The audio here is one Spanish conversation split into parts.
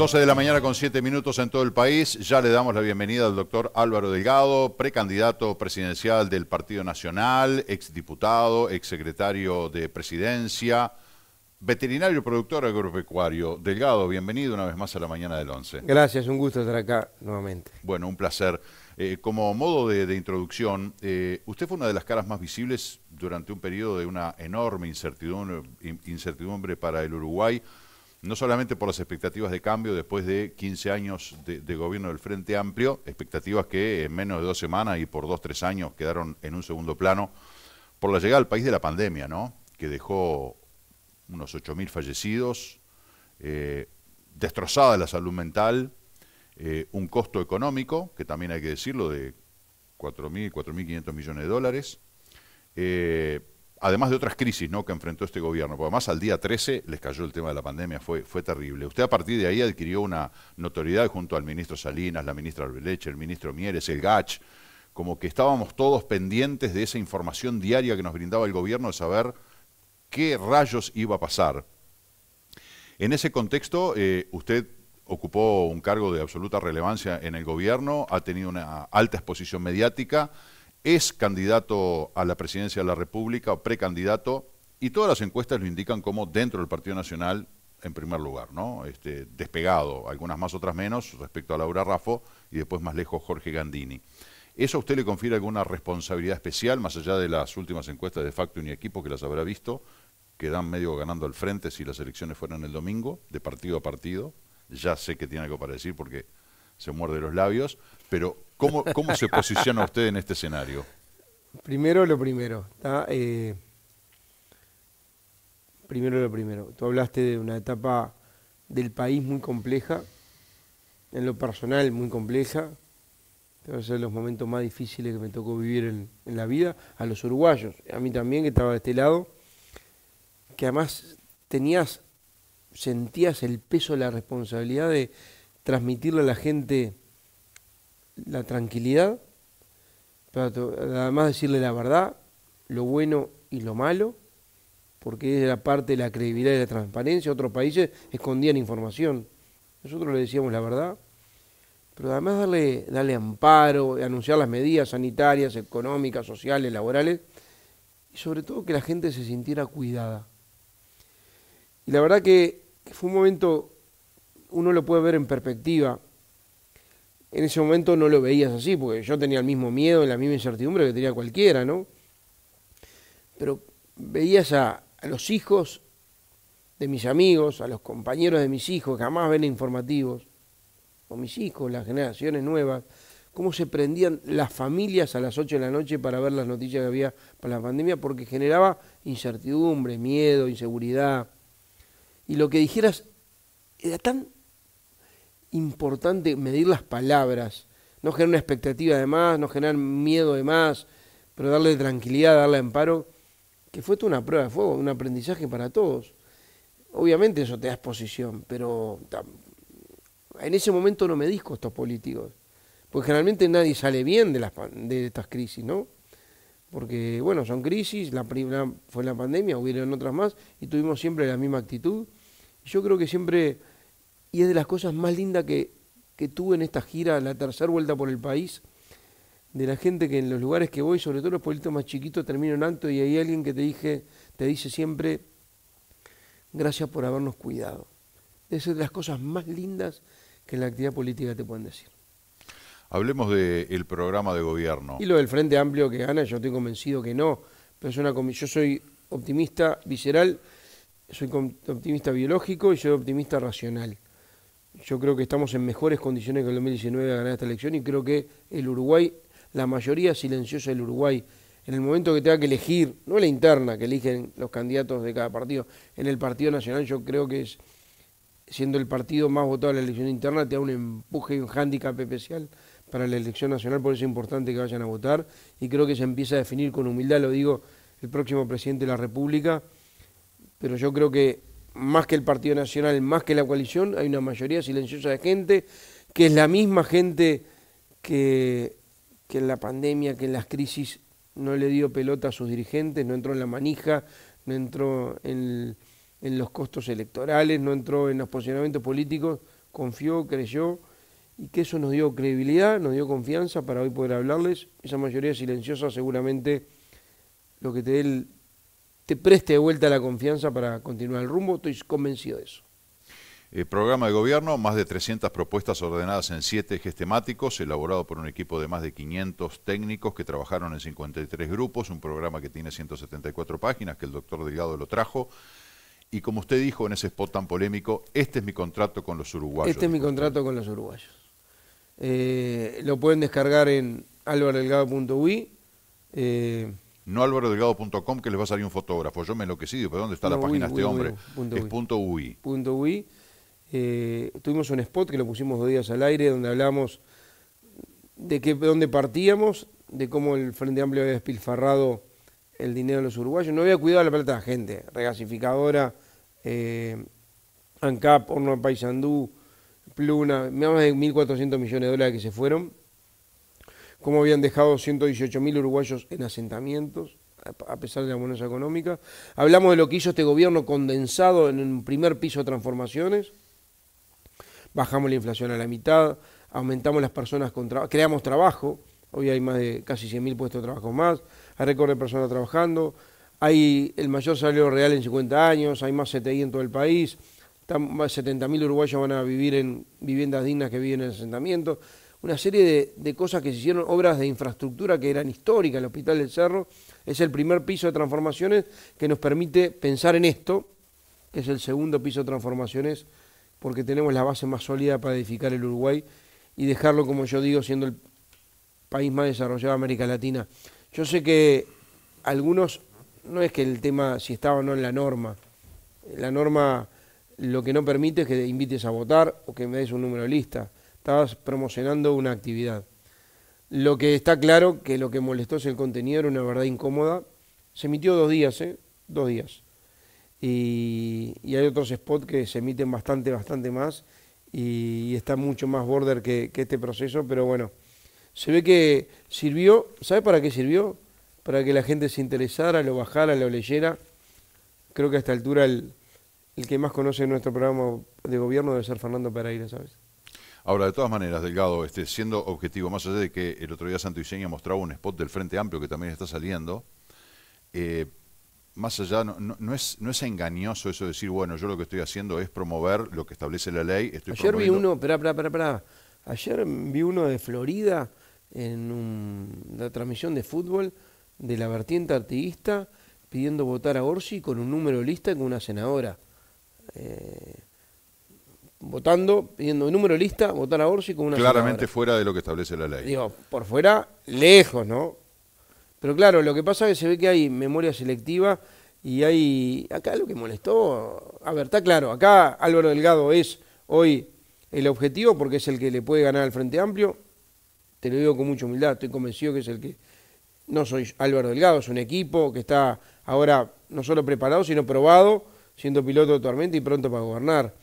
12 de la mañana con 7 minutos en todo el país. Ya le damos la bienvenida al doctor Álvaro Delgado, precandidato presidencial del Partido Nacional, exdiputado, exsecretario de Presidencia, veterinario productor agropecuario. Delgado, bienvenido una vez más a la mañana del 11. Gracias, un gusto estar acá nuevamente. Bueno, un placer. Eh, como modo de, introducción, eh, usted fue una de las caras más visibles durante un periodo de una enorme incertidumbre para el Uruguay no solamente por las expectativas de cambio después de 15 años de, gobierno del Frente Amplio, expectativas que en menos de dos semanas y por dos, tres años quedaron en un segundo plano, por la llegada al país de la pandemia, ¿no? que dejó unos 8.000 fallecidos, eh, destrozada la salud mental, eh, un costo económico, que también hay que decirlo, de 4.000, 4.500 millones de dólares, eh, además de otras crisis ¿no? que enfrentó este gobierno, porque además al día 13 les cayó el tema de la pandemia, fue, fue terrible. Usted a partir de ahí adquirió una notoriedad junto al ministro Salinas, la ministra Arbeleche, el ministro Mieres, el Gach, como que estábamos todos pendientes de esa información diaria que nos brindaba el gobierno de saber qué rayos iba a pasar. En ese contexto, eh, usted ocupó un cargo de absoluta relevancia en el gobierno, ha tenido una alta exposición mediática, es candidato a la presidencia de la República precandidato y todas las encuestas lo indican como dentro del Partido Nacional en primer lugar, ¿no? Este, despegado, algunas más, otras menos, respecto a Laura Raffo y después más lejos Jorge Gandini. ¿Eso a usted le confiere alguna responsabilidad especial, más allá de las últimas encuestas de Facto y Equipo que las habrá visto, que dan medio ganando al frente si las elecciones fueran el domingo, de partido a partido? Ya sé que tiene algo para decir porque se muerde los labios, pero ¿Cómo, se posiciona usted en este escenario? Primero lo primero. Eh, primero lo primero. Tú hablaste de una etapa del país muy compleja, en lo personal muy compleja. Debe ser los momentos más difíciles que me tocó vivir en, la vida, a los uruguayos, a mí también que estaba de este lado, que además tenías, sentías el peso, la responsabilidad de transmitirle a la gente la tranquilidad, además decirle la verdad, lo bueno y lo malo, porque es la parte de la credibilidad y la transparencia. Otros países escondían información. Nosotros le decíamos la verdad, pero además darle, darle amparo, anunciar las medidas sanitarias, económicas, sociales, laborales, y sobre todo que la gente se sintiera cuidada. Y la verdad que fue un momento, uno lo puede ver en perspectiva, en ese momento no lo veías así, porque yo tenía el mismo miedo, la misma incertidumbre que tenía cualquiera, ¿no? Pero veías a, los hijos de mis amigos, a los compañeros de mis hijos, que jamás ven informativos, o mis hijos, las generaciones nuevas, cómo se prendían las familias a las 8 de la noche para ver las noticias que había para la pandemia, porque generaba incertidumbre, miedo, inseguridad. Y lo que dijeras era tan importante medir las palabras, no generar una expectativa de más, no generar miedo de más, pero darle tranquilidad, darle amparo, que fue toda una prueba de fuego, un aprendizaje para todos. Obviamente eso te da exposición, pero en ese momento no me disco estos políticos, porque generalmente nadie sale bien de, las, de estas crisis, ¿no? Porque, bueno, son crisis, la primera fue la pandemia, hubieron otras más, y tuvimos siempre la misma actitud. Yo creo que siempre y es de las cosas más lindas que, tuve en esta gira, la tercera vuelta por el país, de la gente que en los lugares que voy, sobre todo los pueblitos más chiquitos, termino en alto y hay alguien que te, dije, te dice siempre, gracias por habernos cuidado. es de las cosas más lindas que en la actividad política te pueden decir. Hablemos del programa de gobierno. Y lo del Frente Amplio que gana, yo estoy convencido que no. Pero yo soy optimista visceral, soy optimista biológico y soy optimista racional yo creo que estamos en mejores condiciones que el 2019 a ganar esta elección y creo que el Uruguay, la mayoría silenciosa del Uruguay, en el momento que tenga que elegir, no la interna que eligen los candidatos de cada partido, en el Partido Nacional yo creo que es, siendo el partido más votado en la elección interna, te da un empuje y un hándicap especial para la elección nacional, por eso es importante que vayan a votar y creo que se empieza a definir con humildad, lo digo, el próximo presidente de la República, pero yo creo que más que el Partido Nacional, más que la coalición, hay una mayoría silenciosa de gente, que es la misma gente que, en la pandemia, que en las crisis no le dio pelota a sus dirigentes, no entró en la manija, no entró en, en los costos electorales, no entró en los posicionamientos políticos, confió, creyó y que eso nos dio credibilidad, nos dio confianza para hoy poder hablarles. Esa mayoría silenciosa seguramente lo que te dé el preste de vuelta la confianza para continuar el rumbo, estoy convencido de eso. El eh, programa de gobierno, más de 300 propuestas ordenadas en siete ejes temáticos, elaborado por un equipo de más de 500 técnicos que trabajaron en 53 grupos, un programa que tiene 174 páginas, que el doctor Delgado lo trajo. Y como usted dijo en ese spot tan polémico, este es mi contrato con los uruguayos. Este es mi contrato con los uruguayos. Eh, lo pueden descargar en alvarelgado.ui. Eh, no alvarodelgado.com que les va a salir un fotógrafo. Yo me enloquecí, pero ¿dónde está la página de este hombre? UI. tuvimos un spot que lo pusimos dos días al aire donde hablamos de que, dónde partíamos, de cómo el Frente Amplio había despilfarrado el dinero de los uruguayos. No había cuidado la plata de la gente. Regasificadora, eh, ANCAP, Horno Paisandú, Pluna, más de 1.400 millones de dólares que se fueron cómo habían dejado 118.000 uruguayos en asentamientos a pesar de la moneda económica. Hablamos de lo que hizo este gobierno condensado en un primer piso de transformaciones. Bajamos la inflación a la mitad, aumentamos las personas con trabajo, creamos trabajo. Hoy hay más de casi 100.000 puestos de trabajo más, hay récord de personas trabajando, hay el mayor salario real en 50 años, hay más CTI en todo el país, Más de 70.000 uruguayos van a vivir en viviendas dignas que viven en asentamientos una serie de, cosas que se hicieron, obras de infraestructura que eran históricas, el Hospital del Cerro es el primer piso de transformaciones que nos permite pensar en esto, que es el segundo piso de transformaciones, porque tenemos la base más sólida para edificar el Uruguay y dejarlo, como yo digo, siendo el país más desarrollado de América Latina. Yo sé que algunos, no es que el tema si estaba o no en la norma, la norma lo que no permite es que invites a votar o que me des un número de lista estabas promocionando una actividad. Lo que está claro que lo que molestó es el contenido, era una verdad incómoda. Se emitió dos días, ¿eh? Dos días. Y, hay otros spots que se emiten bastante, bastante más y, está mucho más border que, este proceso, pero bueno, se ve que sirvió, ¿sabe para qué sirvió? Para que la gente se interesara, lo bajara, lo leyera. Creo que a esta altura el, el que más conoce nuestro programa de gobierno debe ser Fernando Pereira, ¿sabes? Ahora, de todas maneras, Delgado, este, siendo objetivo, más allá de que el otro día Santo Iseña mostraba un spot del Frente Amplio que también está saliendo, eh, más allá, no, es, no es engañoso eso de decir, bueno, yo lo que estoy haciendo es promover lo que establece la ley. Ayer vi uno, espera, espera, espera, Ayer vi uno de Florida en una transmisión de fútbol de la vertiente artiguista pidiendo votar a Orsi con un número lista lista con una senadora. Eh, votando, pidiendo un número lista, votar a Orsi con una Claramente fuera de lo que establece la ley. Digo, por fuera, lejos, ¿no? Pero claro, lo que pasa es que se ve que hay memoria selectiva y hay... Acá lo que molestó... A ver, está claro, acá Álvaro Delgado es hoy el objetivo porque es el que le puede ganar al Frente Amplio. Te lo digo con mucha humildad, estoy convencido que es el que... No soy Álvaro Delgado, es un equipo que está ahora no solo preparado, sino probado, siendo piloto de Tormenta y pronto para gobernar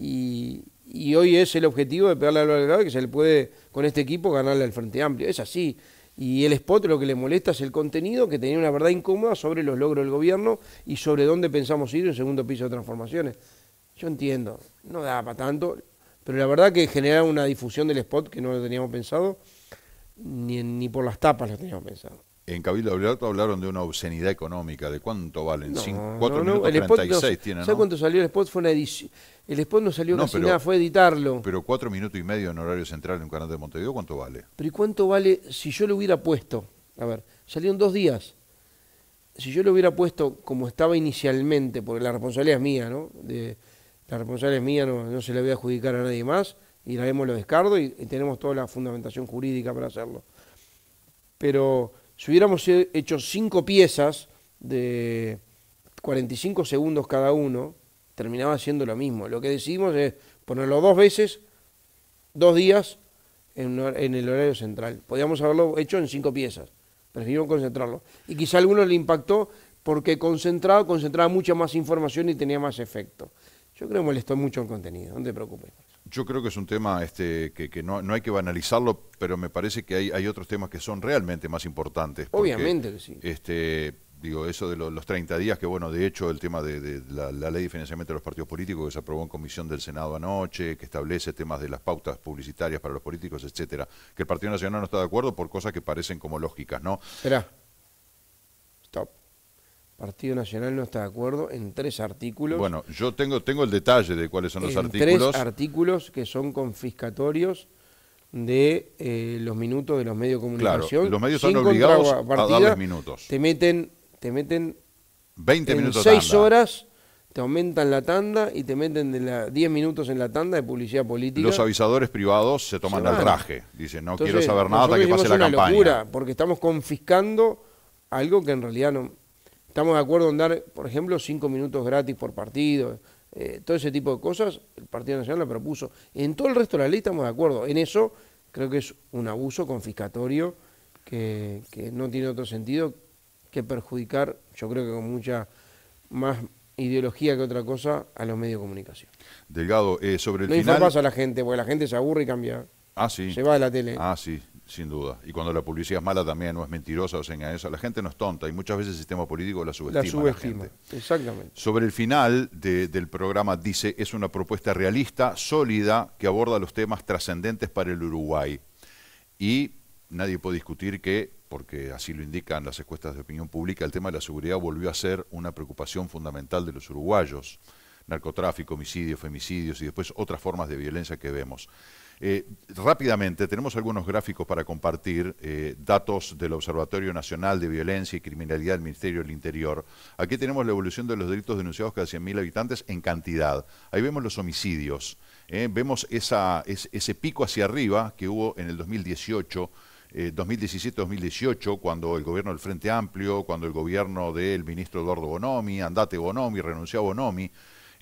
y, hoy es el objetivo de pegarle al Belgrano que se le puede, con este equipo, ganarle al Frente Amplio. Es así. Y el spot lo que le molesta es el contenido que tenía una verdad incómoda sobre los logros del gobierno y sobre dónde pensamos ir en segundo piso de transformaciones. Yo entiendo, no da para tanto, pero la verdad que genera una difusión del spot que no lo teníamos pensado, ni, ni por las tapas lo teníamos pensado en Cabildo Abierto hablaron de una obscenidad económica, de cuánto valen, no, minutos 36 cuánto salió el spot? Fue una edición. El spot no salió casi nada, fue editarlo. Pero cuatro minutos y medio en horario central en un canal de Montevideo, ¿cuánto vale? Pero ¿y cuánto vale si yo lo hubiera puesto? A ver, salieron dos días. Si yo lo hubiera puesto como estaba inicialmente, porque la responsabilidad es mía, ¿no? la responsabilidad es mía, no, se la voy a adjudicar a nadie más, y la vemos lo descardo y tenemos toda la fundamentación jurídica para hacerlo. Pero si hubiéramos hecho cinco piezas de 45 segundos cada uno, terminaba siendo lo mismo. Lo que decidimos es ponerlo dos veces, dos días, en, el horario central. Podíamos haberlo hecho en cinco piezas. pero decidimos concentrarlo. Y quizá a algunos le impactó porque concentrado concentraba mucha más información y tenía más efecto. Yo creo que molestó mucho el contenido, no te preocupes. Yo creo que es un tema este, que, no, no, hay que banalizarlo, pero me parece que hay, hay otros temas que son realmente más importantes. Obviamente que sí. Este, digo, eso de los, 30 días, que bueno, de hecho el tema de, la, ley de financiamiento de los partidos políticos que se aprobó en comisión del Senado anoche, que establece temas de las pautas publicitarias para los políticos, etcétera, que el Partido Nacional no está de acuerdo por cosas que parecen como lógicas, ¿no? Esperá. Partido Nacional no está de acuerdo en tres artículos. Bueno, yo tengo, tengo el detalle de cuáles son los artículos. Tres artículos que son confiscatorios de eh, los minutos de los medios de comunicación. Claro, los medios son obligados a darles minutos. Te meten, te meten 20 en minutos. 6 horas te aumentan la tanda y te meten de 10 minutos en la tanda de publicidad política. Los avisadores privados se toman el traje. Dicen, no quiero saber nada hasta que pase la una Locura porque estamos confiscando algo que en realidad no, Estamos de acuerdo en dar, por ejemplo, cinco minutos gratis por partido, eh, todo ese tipo de cosas, el Partido Nacional lo propuso. En todo el resto de la ley estamos de acuerdo. En eso creo que es un abuso confiscatorio que, no tiene otro sentido que perjudicar, yo creo que con mucha más ideología que otra cosa, a los medios de comunicación. Delgado, eh, sobre el no final... No pasa a la gente, porque la gente se aburre y cambia. Ah, sí. Se va de la tele. Ah, sí sin duda. Y cuando la publicidad es mala también, no es mentirosa o eso La gente no es tonta y muchas veces el sistema político la subestima. La subestima, exactamente. Sobre el final del programa dice, es una propuesta realista, sólida, que aborda los temas trascendentes para el Uruguay. Y nadie puede discutir que, porque así lo indican las encuestas de opinión pública, el tema de la seguridad volvió a ser una preocupación fundamental de los uruguayos narcotráfico, homicidios, femicidios y después otras formas de violencia que vemos. Eh, rápidamente, tenemos algunos gráficos para compartir, eh, datos del Observatorio Nacional de Violencia y Criminalidad del Ministerio del Interior. Aquí tenemos la evolución de los delitos denunciados cada 100.000 habitantes en cantidad. Ahí vemos los homicidios, eh, vemos ese pico hacia arriba que hubo en el 2018. 2017-2018, cuando el gobierno del Frente Amplio, cuando el gobierno del ministro Eduardo Bonomi, andate Bonomi, renunció a Bonomi,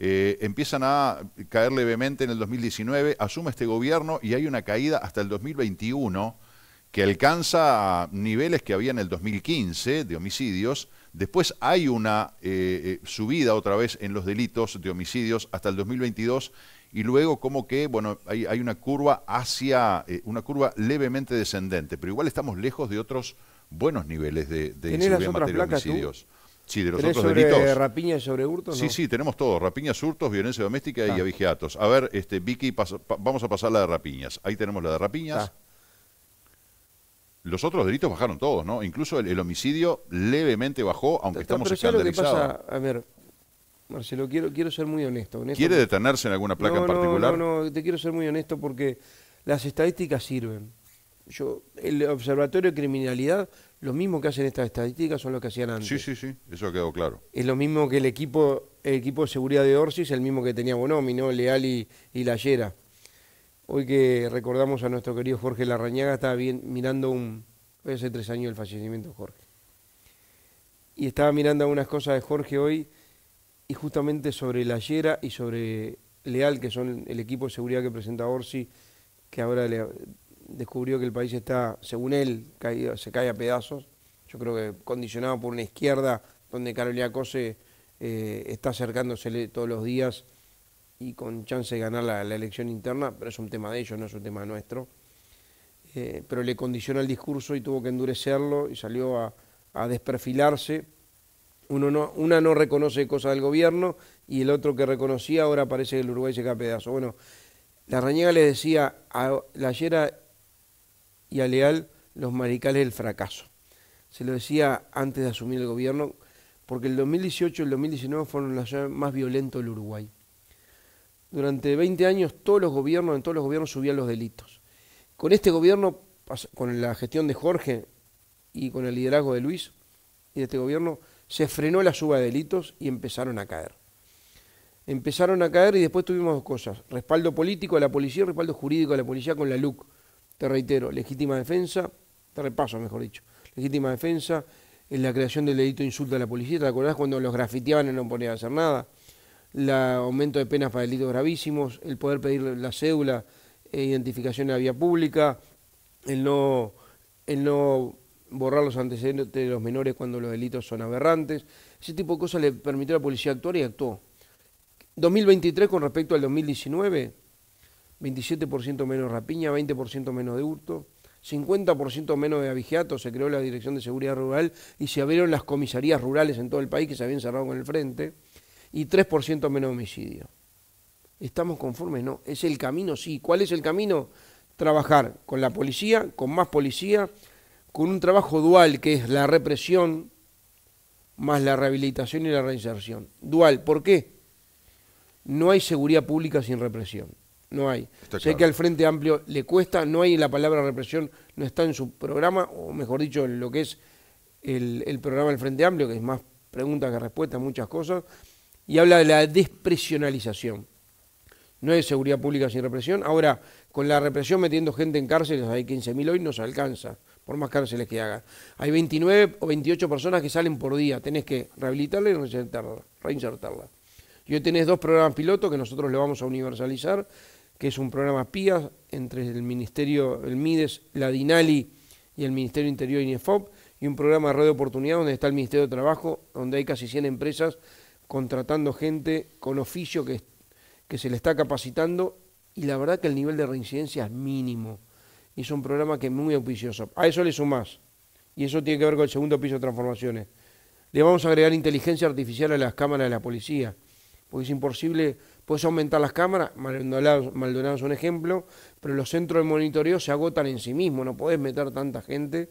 eh, empiezan a caer levemente en el 2019, asume este gobierno y hay una caída hasta el 2021 que alcanza niveles que había en el 2015 de homicidios. Después hay una eh, eh, subida otra vez en los delitos de homicidios hasta el 2022 y luego como que, bueno, hay, una curva hacia, una curva levemente descendente, pero igual estamos lejos de otros buenos niveles de, de homicidios. Sí, de los otros sobre delitos. ¿Rapiña y sobre hurtos? Sí, sí, tenemos todos, Rapiñas, hurtos, violencia doméstica y abigeatos. A ver, este, Vicky, vamos a pasar la de rapiñas. Ahí tenemos la de rapiñas. Los otros delitos bajaron todos, ¿no? Incluso el, homicidio levemente bajó, aunque estamos escandalizados. a ver, Marcelo, quiero, quiero ser muy honesto, ¿Quiere detenerse en alguna placa en particular? No, no, no, te quiero ser muy honesto porque las estadísticas sirven. Yo, el Observatorio de Criminalidad lo mismo que hacen estas estadísticas son lo que hacían antes. Sí, sí, sí, eso quedó claro. Es lo mismo que el equipo, equipo de seguridad de Orsi es el mismo que tenía Bonomi, ¿no? Leal y, La Yera. Hoy que recordamos a nuestro querido Jorge Larrañaga, estaba bien, mirando un. Hoy hace tres años el fallecimiento de Jorge. Y estaba mirando algunas cosas de Jorge hoy, y justamente sobre Yera y sobre Leal, que son el equipo de seguridad que presenta Orsi, que ahora le, descubrió que el país está, según él, se cae a pedazos. Yo creo que condicionado por una izquierda donde Carolina Cose eh, está acercándosele todos los días y con chance de ganar la, elección interna, pero es un tema de ellos, no es un tema nuestro. Eh, pero le condiciona el discurso y tuvo que endurecerlo y salió a, desperfilarse. Uno no, una no reconoce cosas del gobierno y el otro que reconocía ahora parece que el Uruguay se cae a pedazos. Bueno, la le decía, a, la ayer y a Leal los maricales del fracaso. Se lo decía antes de asumir el gobierno, porque el 2018 y el 2019 fueron los más violentos del Uruguay. Durante 20 años todos los gobiernos, en todos los gobiernos subían los delitos. Con este gobierno, con la gestión de Jorge y con el liderazgo de Luis y de este gobierno, se frenó la suba de delitos y empezaron a caer. Empezaron a caer y después tuvimos dos cosas, respaldo político a la policía y respaldo jurídico a la policía con la LUC te reitero, legítima defensa, te repaso mejor dicho, legítima defensa, en la creación del delito de insulto a la policía, ¿te acordás cuando los grafiteaban y no a hacer nada? El aumento de penas para delitos gravísimos, el poder pedir la cédula e identificación en la vía pública, el no, el no borrar los antecedentes de los menores cuando los delitos son aberrantes. Ese tipo de cosas le permitió a la policía actuar y actuó. 2023 con respecto al 2019 27% menos rapiña, 20% menos de hurto, 50% menos de abigeato, se creó la Dirección de Seguridad Rural y se abrieron las comisarías rurales en todo el país que se habían cerrado con el frente, y 3% menos homicidio. ¿Estamos conformes? No, es el camino, sí. ¿Cuál es el camino? Trabajar con la policía, con más policía, con un trabajo dual que es la represión más la rehabilitación y la reinserción. Dual, ¿por qué? No hay seguridad pública sin represión no hay. sé que al Frente Amplio le cuesta, no hay la palabra represión, no está en su programa, o mejor dicho, en lo que es el, programa del Frente Amplio, que es más preguntas que respuestas, muchas cosas, y habla de la despresionalización. No es seguridad pública sin represión. Ahora, con la represión metiendo gente en cárceles, hay 15.000 hoy, no se alcanza, por más cárceles que haga. Hay 29 o 28 personas que salen por día, tenés que rehabilitarla y reinsertarla. Y hoy tenés dos programas piloto que nosotros le vamos a universalizar, que es un programa PIA entre el Ministerio, el MIDES, la DINALI y el Ministerio Interior INEFOP, y un programa de de Oportunidad donde está el Ministerio de Trabajo, donde hay casi 100 empresas contratando gente con oficio que, que se le está capacitando, y la verdad que el nivel de reincidencia es mínimo. Y es un programa que es muy auspicioso. A eso le sumás, y eso tiene que ver con el segundo piso de transformaciones. Le vamos a agregar inteligencia artificial a las cámaras de la policía porque es imposible, puedes aumentar las cámaras, Maldonado, es un ejemplo, pero los centros de monitoreo se agotan en sí mismos, no podés meter tanta gente,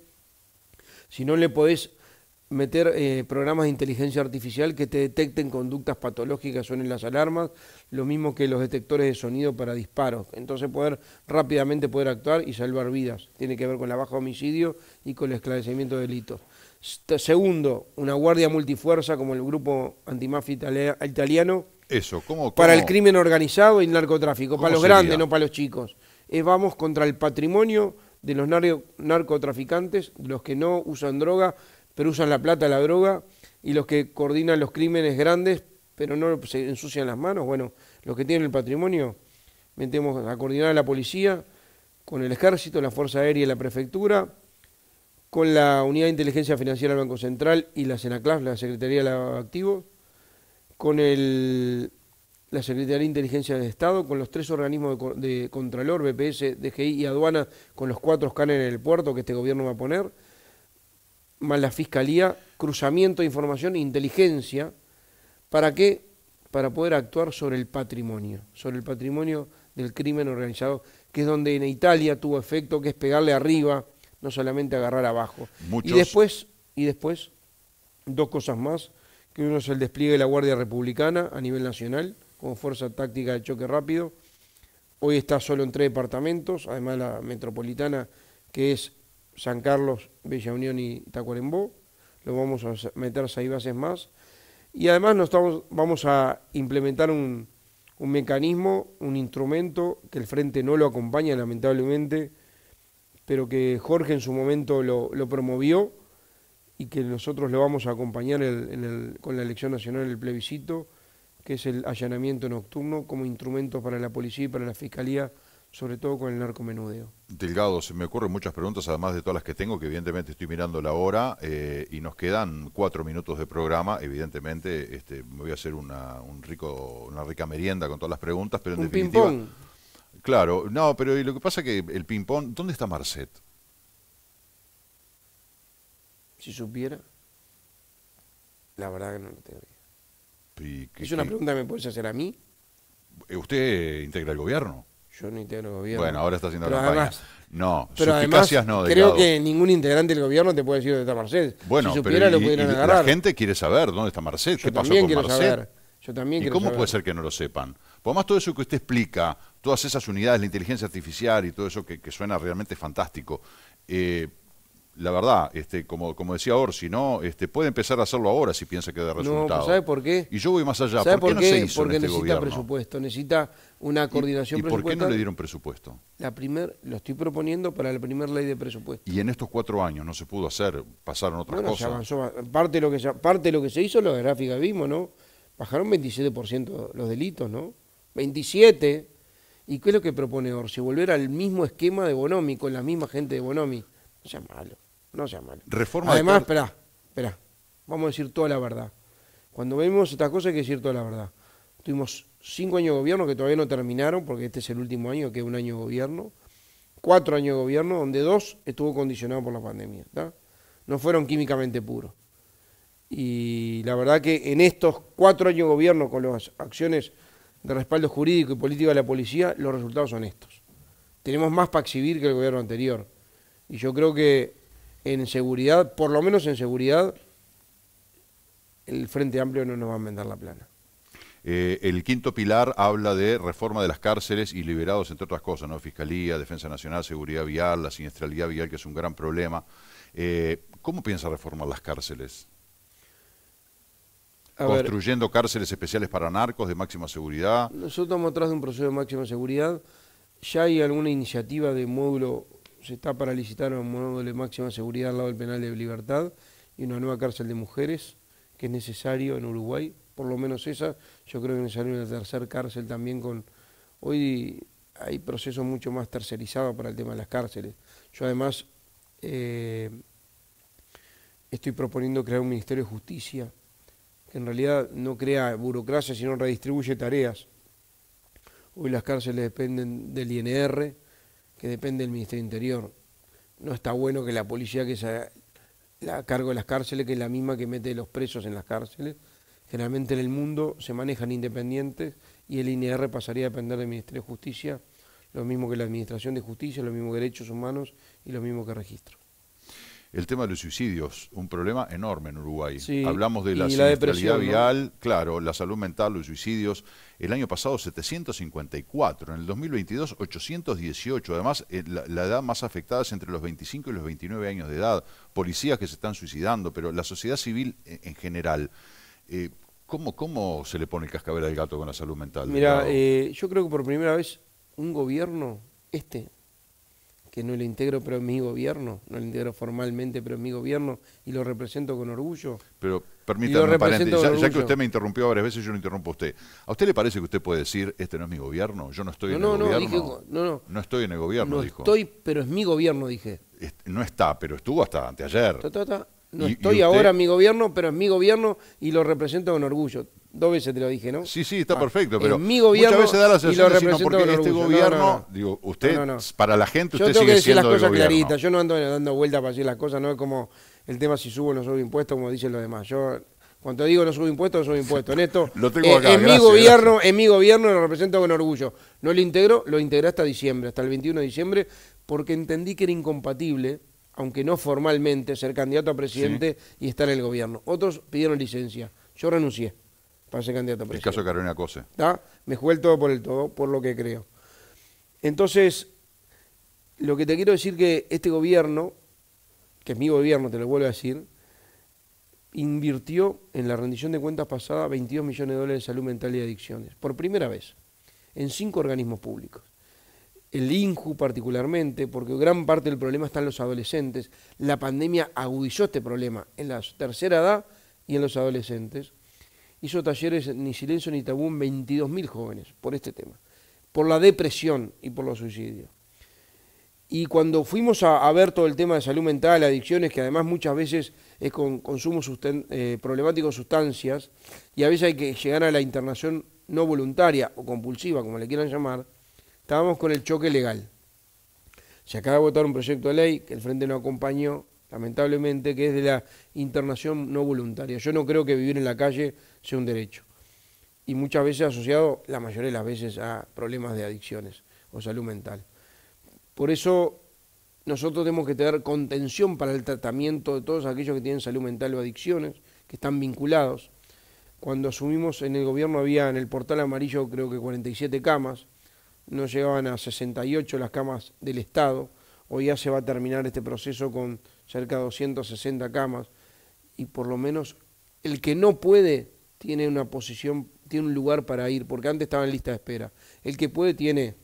si no le podés meter eh, programas de inteligencia artificial que te detecten conductas patológicas son las alarmas, lo mismo que los detectores de sonido para disparos. Entonces poder rápidamente poder actuar y salvar vidas. Tiene que ver con la baja homicidio y con el esclarecimiento de delitos. Segundo, una guardia multifuerza como el grupo antimafia italiano. Eso, Para el crimen organizado y el narcotráfico, para los grandes, no para los chicos. Eh, vamos contra el patrimonio de los narcotraficantes, los que no usan droga, pero usan la plata, la droga, y los que coordinan los crímenes grandes, pero no se ensucian las manos. Bueno, los que tienen el patrimonio, metemos a coordinar a la policía con el ejército, la Fuerza Aérea y la prefectura, con la Unidad de Inteligencia Financiera del Banco Central y la SENACLAF, la Secretaría de Activos, con la Secretaría de Inteligencia del Estado, con los tres organismos de, de Contralor, BPS, DGI y Aduana, con los cuatro escáneres en el puerto que este gobierno va a poner, más la Fiscalía, cruzamiento de información e inteligencia, ¿para qué? Para poder actuar sobre el patrimonio, sobre el patrimonio del crimen organizado, que es donde en Italia tuvo efecto, que es pegarle arriba no solamente agarrar abajo. Y después, y después, dos cosas más, que uno es el despliegue de la Guardia Republicana a nivel nacional, como fuerza táctica de choque rápido. Hoy está solo en tres departamentos, además la metropolitana, que es San Carlos, Bella Unión y Tacuarembó. Lo vamos a meter seis bases más. Y además nos vamos a implementar un, un mecanismo, un instrumento que el frente no lo acompaña lamentablemente, pero que Jorge en su momento lo, promovió y que nosotros lo vamos a acompañar con la elección nacional en el plebiscito, que es el allanamiento nocturno como instrumento para la policía y para la fiscalía, sobre todo con el narcomenudeo. Delgado, se me ocurren muchas preguntas, además de todas las que tengo, que evidentemente estoy mirando la hora, eh, y nos quedan cuatro minutos de programa, evidentemente este, me voy a hacer una, rico, una rica merienda con todas las preguntas, pero en definitiva... Claro, no, pero lo que pasa es que el ping-pong, ¿dónde está Marcet? Si supiera, la verdad que no lo tengo. es una pregunta que me puedes hacer a mí. Eh, ¿Usted integra el gobierno? Yo no integro el gobierno. Bueno, ahora está haciendo Pero campaña. no, Pero además, creo que ningún integrante del gobierno te puede decir dónde está Marcet. Bueno, si supiera, lo pudieran agarrar. la gente quiere saber dónde está Marcet, qué pasó con Marcet. Yo también ¿Y cómo puede ser que no lo sepan? Por más todo eso que usted explica, todas esas unidades, la inteligencia artificial y todo eso que, suena realmente fantástico, eh, la verdad, este, como, como decía Orsi, ¿no? Este, puede empezar a hacerlo ahora si piensa que da resultado. No, pues, ¿sabe por qué? Y yo voy más allá. ¿Por, qué No se hizo Porque este necesita presupuesto, necesita una coordinación ¿Y, y por qué no le dieron presupuesto? La primer, lo estoy proponiendo para la primera ley de presupuesto. Y en estos cuatro años no se pudo hacer, pasaron otras bueno, cosas. parte, de lo que se, parte lo que se hizo, la gráfica vimos, ¿no? Bajaron 27% los delitos, ¿no? 27. ¿Y qué es lo que propone Orsi? Volver al mismo esquema de Bonomi, con la misma gente de Bonomi. No sea malo, no sea malo. Reforma Además, espera, espera, vamos a decir toda la verdad. Cuando vemos estas cosas hay que decir toda la verdad. Tuvimos cinco años de gobierno que todavía no terminaron, porque este es el último año, que es un año de gobierno. Cuatro años de gobierno, donde dos estuvo condicionado por la pandemia. No fueron químicamente puros. Y la verdad que en estos cuatro años de gobierno, con las acciones de respaldo jurídico y político a la policía, los resultados son estos. Tenemos más para exhibir que el gobierno anterior. Y yo creo que en seguridad, por lo menos en seguridad, el Frente Amplio no nos va a vender la plana. Eh, el quinto pilar habla de reforma de las cárceles y liberados, entre otras cosas, ¿no? Fiscalía, Defensa Nacional, Seguridad Vial, la siniestralidad vial, que es un gran problema. Eh, ¿Cómo piensa reformar las cárceles? construyendo cárceles especiales para narcos de máxima seguridad. Nosotros estamos atrás de un proceso de máxima seguridad. Ya hay alguna iniciativa de módulo, se está para licitar un módulo de máxima seguridad al lado del penal de libertad y una nueva cárcel de mujeres que es necesario en Uruguay, por lo menos esa, yo creo que es necesario una tercera cárcel también con... Hoy hay procesos mucho más tercerizados para el tema de las cárceles. Yo además eh, estoy proponiendo crear un Ministerio de Justicia que en realidad no crea burocracia, sino redistribuye tareas. Hoy las cárceles dependen del INR, que depende del Ministerio Interior. No está bueno que la policía que sea la cargo de las cárceles, que es la misma que mete los presos en las cárceles, generalmente en el mundo se manejan independientes y el INR pasaría a depender del Ministerio de Justicia, lo mismo que la Administración de Justicia, lo mismo Derechos Humanos y lo mismo que Registro el tema de los suicidios, un problema enorme en Uruguay. Hablamos de la, sinistralidad vial, claro, la salud mental, los suicidios. El año pasado 754, en el 2022 818. Además, eh, la, edad más afectada es entre los 25 y los 29 años de edad. Policías que se están suicidando, pero la sociedad civil eh, en, general. Eh, ¿cómo, ¿Cómo se le pone el cascabel al gato con la salud mental? Mira, yo creo que por primera vez un gobierno, este, que no le integro, pero es mi gobierno, no le integro formalmente, pero es mi gobierno, y lo represento con orgullo. Pero permítame paréntesis, ya, que usted me interrumpió varias veces, yo no interrumpo a usted. ¿A usted le parece que usted puede decir, este no es mi gobierno, yo no estoy en el el no, gobierno? Dije, no, no, no estoy en el gobierno, no estoy, pero es mi gobierno, dije. No está, pero estuvo hasta anteayer. Ta, no estoy ahora en mi gobierno, pero es mi gobierno y lo represento con orgullo. Dos veces te lo dije, ¿no? Sí, sí, está ah, perfecto, pero mi gobierno muchas veces da la sensación de porque este gobierno, digo, usted, para la gente, yo tengo que decir las cosas claritas, yo no ando dando vueltas para decir las cosas, no es como el tema si subo o no subo impuestos, como dicen los demás. Yo, cuando digo no subo impuestos, no subo impuestos. En esto, eh, en, mi gobierno, en mi gobierno lo represento con orgullo. No lo integro, lo integré hasta diciembre, hasta el 21 de diciembre, porque entendí que era incompatible aunque no formalmente, ser candidato a presidente y estar en el gobierno. Otros pidieron licencia. Yo renuncié para ser candidato a presidente. El caso de Carolina Cose. Me jugué el todo por el todo, por lo que creo. Entonces, lo que te quiero decir que este gobierno, que es mi gobierno, te lo vuelvo a decir, invirtió en la rendición de cuentas pasada 22 millones de dólares de salud mental y adicciones, por primera vez, en cinco organismos públicos el INJU particularmente, porque gran parte del problema está en los adolescentes. La pandemia agudizó este problema en la tercera edad y en los adolescentes. Hizo talleres Ni Silencio ni Tabú en 22.000 jóvenes por este tema, por la depresión y por los suicidios. Y cuando fuimos a, ver todo el tema de salud mental, adicciones, que además muchas veces es con consumo eh, problemático de sustancias, y a veces hay que llegar a la internación no voluntaria o compulsiva, como le quieran llamar, Estábamos con el choque legal. Se acaba de votar un proyecto de ley que el Frente no acompañó, lamentablemente, que es de la internación no voluntaria. Yo no creo que vivir en la calle sea un derecho. Y muchas veces asociado, la mayoría de las veces, a problemas de adicciones o salud mental. Por eso nosotros tenemos que tener contención para el tratamiento de todos aquellos que tienen salud mental o adicciones, que están vinculados. Cuando asumimos en el gobierno había en el portal amarillo creo que 47 camas, no llegaban a 68 las camas del Estado. Hoy ya se va a terminar este proceso con cerca de 260 camas y por lo menos el que no puede tiene una posición, tiene un lugar para ir, porque antes estaba en lista de espera. El que puede tiene,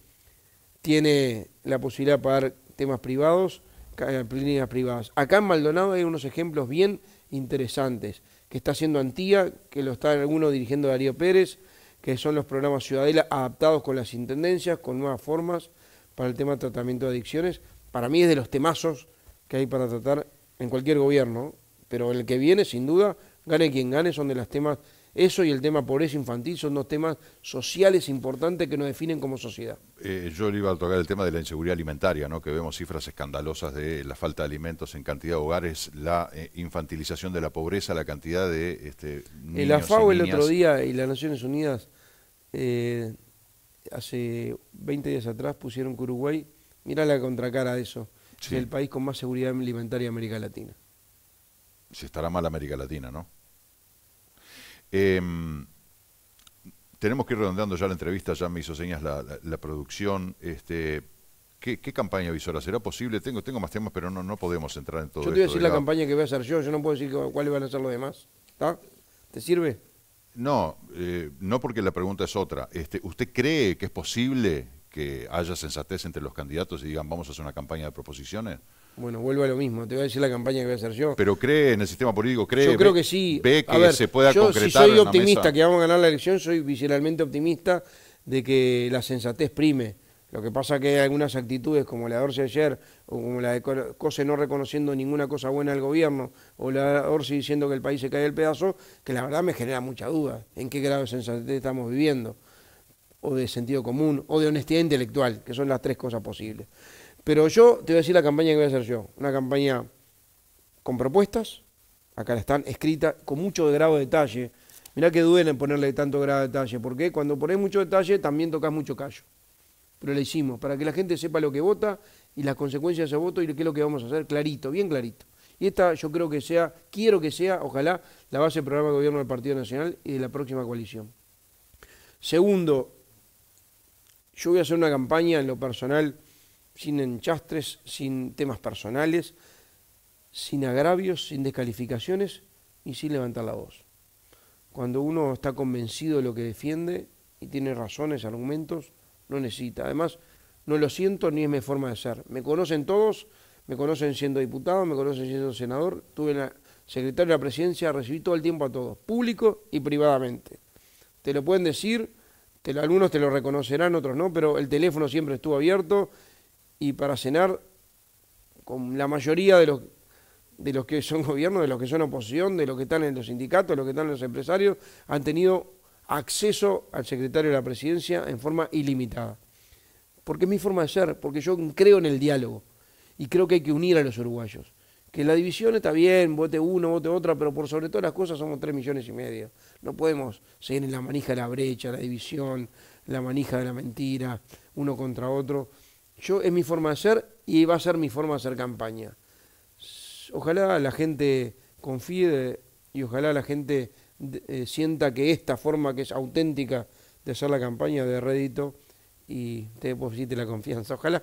tiene la posibilidad de pagar temas privados, eh, líneas privadas. Acá en Maldonado hay unos ejemplos bien interesantes que está haciendo Antía, que lo está alguno dirigiendo Darío Pérez, que son los programas Ciudadela adaptados con las intendencias, con nuevas formas para el tema de tratamiento de adicciones. Para mí es de los temazos que hay para tratar en cualquier gobierno, pero el que viene, sin duda, gane quien gane, son de los temas eso y el tema pobreza infantil son dos temas sociales importantes que nos definen como sociedad. Eh, yo le iba a tocar el tema de la inseguridad alimentaria, ¿no? que vemos cifras escandalosas de la falta de alimentos en cantidad de hogares, la eh, infantilización de la pobreza, la cantidad de este, eh, niños La FAO el otro día y las Naciones Unidas hace 20 días atrás pusieron que Uruguay, mira la contracara de eso, es el país con más seguridad alimentaria de América Latina. Si estará mal América Latina, ¿no? Em, tenemos que ir redondeando ya la entrevista, ya me hizo señas la, producción. Este, ¿Qué, campaña, Visora? ¿Será posible? Tengo, tengo más temas, pero no, no podemos entrar en todo Yo te decir la campaña que voy a hacer yo, yo no puedo decir cuáles van a ser los demás. ¿Te sirve? No, eh, no porque la pregunta es otra. Este, ¿Usted cree que es posible que haya sensatez entre los candidatos y digan vamos a hacer una campaña de proposiciones? Bueno, vuelvo a lo mismo, te voy a decir la campaña que voy a hacer yo. Pero cree en el sistema político, cree. Yo creo que sí. Ve que ver, se pueda yo, concretar. Si soy optimista que vamos a ganar la elección, soy visceralmente optimista de que la sensatez prime. Lo que pasa que hay algunas actitudes como la de Orsi ayer, o como la de Cose no reconociendo ninguna cosa buena del gobierno, o la de Orsi diciendo que el país se cae del pedazo, que la verdad me genera mucha duda en qué grado de sensatez estamos viviendo, o de sentido común, o de honestidad intelectual, que son las tres cosas posibles. Pero yo te voy a decir la campaña que voy a hacer yo. Una campaña con propuestas. Acá la están escritas con mucho grado de detalle. Mirá que duele ponerle tanto grado de detalle, porque cuando ponés mucho detalle también tocas mucho callo. Pero la hicimos, para que la gente sepa lo que vota y las consecuencias de ese voto y qué es lo que vamos a hacer, clarito, bien clarito. Y esta yo creo que sea, quiero que sea, ojalá, la base del programa de gobierno del Partido Nacional y de la próxima coalición. Segundo, yo voy a hacer una campaña en lo personal sin enchastres, sin temas personales, sin agravios, sin descalificaciones y sin levantar la voz. Cuando uno está convencido de lo que defiende y tiene razones, argumentos, no necesita. Además, no lo siento ni es mi forma de ser. Me conocen todos, me conocen siendo diputado, me conocen siendo senador, tuve la secretaria de la presidencia, recibí todo el tiempo a todos, público y privadamente. Te lo pueden decir, algunos te lo reconocerán, otros no, pero el teléfono siempre estuvo abierto, y para cenar con la mayoría de los, de los que son gobierno, de los que son oposición, de los que están en los sindicatos, de los que están en los empresarios, han tenido acceso al secretario de la presidencia en forma ilimitada. Porque es mi forma de ser, porque yo creo en el diálogo y creo que hay que unir a los uruguayos. Que la división está bien, vote uno, vote otra, pero por sobre todas las cosas somos tres millones y medio. No podemos seguir en la manija de la brecha, la división, la manija de la mentira, uno contra otro. Yo es mi forma de ser y va a ser mi forma de hacer campaña. Ojalá la gente confíe y ojalá la gente eh, sienta que esta forma que es auténtica de hacer la campaña de rédito y te deposite la confianza. Ojalá.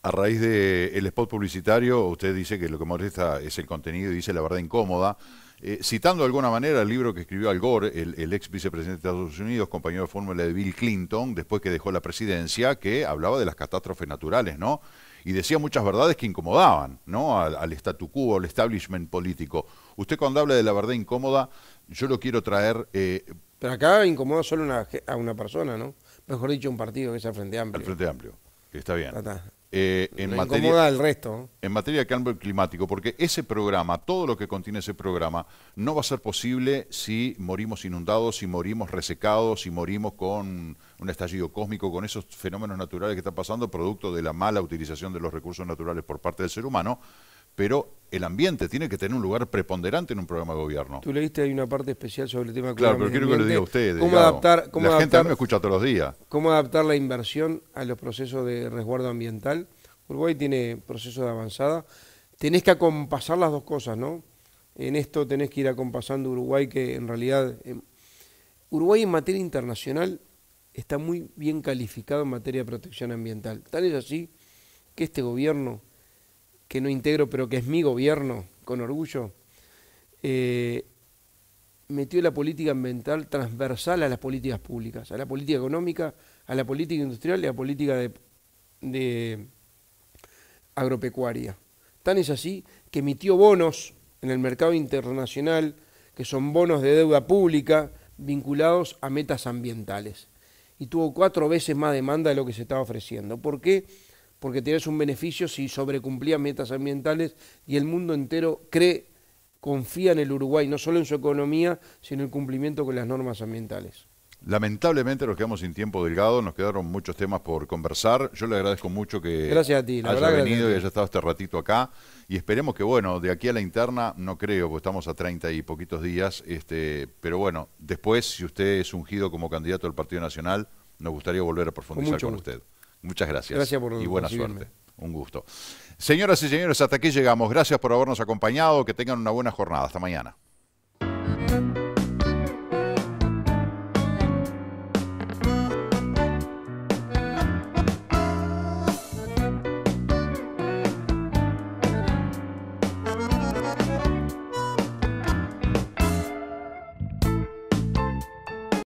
A raíz del spot publicitario, usted dice que lo que molesta es el contenido y dice la verdad incómoda. Eh, citando de alguna manera el libro que escribió Al Gore, el, ex vicepresidente de Estados Unidos, compañero de fórmula de Bill Clinton, después que dejó la presidencia, que hablaba de las catástrofes naturales, ¿no? Y decía muchas verdades que incomodaban, ¿no? Al, statu quo, al establishment político. Usted cuando habla de la verdad incómoda, yo lo quiero traer... Eh, Pero acá incomoda solo una, a una persona, ¿no? Mejor dicho, un partido que es el Frente Amplio. El Frente Amplio, está bien. Eh, en, materia, resto. en materia de cambio climático, porque ese programa, todo lo que contiene ese programa, no va a ser posible si morimos inundados, si morimos resecados, si morimos con un estallido cósmico, con esos fenómenos naturales que están pasando, producto de la mala utilización de los recursos naturales por parte del ser humano pero el ambiente tiene que tener un lugar preponderante en un programa de gobierno. Tú leíste ahí una parte especial sobre el tema Claro, pero quiero que lo diga usted. la gente me escucha todos los días. ¿Cómo adaptar la inversión a los procesos de resguardo ambiental? Uruguay tiene procesos de avanzada. Tenés que acompasar las dos cosas, ¿no? En esto tenés que ir acompasando Uruguay, que en realidad... Em, Uruguay en materia internacional está muy bien calificado en materia de protección ambiental. Tal es así que este gobierno que no integro, pero que es mi gobierno, con orgullo, eh, metió la política ambiental transversal a las políticas públicas, a la política económica, a la política industrial y a la política de, de agropecuaria. Tan es así que emitió bonos en el mercado internacional, que son bonos de deuda pública vinculados a metas ambientales. Y tuvo cuatro veces más demanda de lo que se estaba ofreciendo. ¿Por qué? porque tenés un beneficio si sobrecumplías metas ambientales y el mundo entero cree, confía en el Uruguay, no solo en su economía, sino en el cumplimiento con las normas ambientales. Lamentablemente nos quedamos sin tiempo delgado, nos quedaron muchos temas por conversar. Yo le agradezco mucho que gracias a ti, haya venido y haya estado este ratito acá. Y esperemos que, bueno, de aquí a la interna, no creo, porque estamos a 30 y poquitos días. Este, pero bueno, después, si usted es ungido como candidato del Partido Nacional, nos gustaría volver a profundizar con usted. Muchas gracias. Gracias por Y buena suerte. Un gusto. Señoras y señores, hasta aquí llegamos. Gracias por habernos acompañado. Que tengan una buena jornada. Hasta mañana.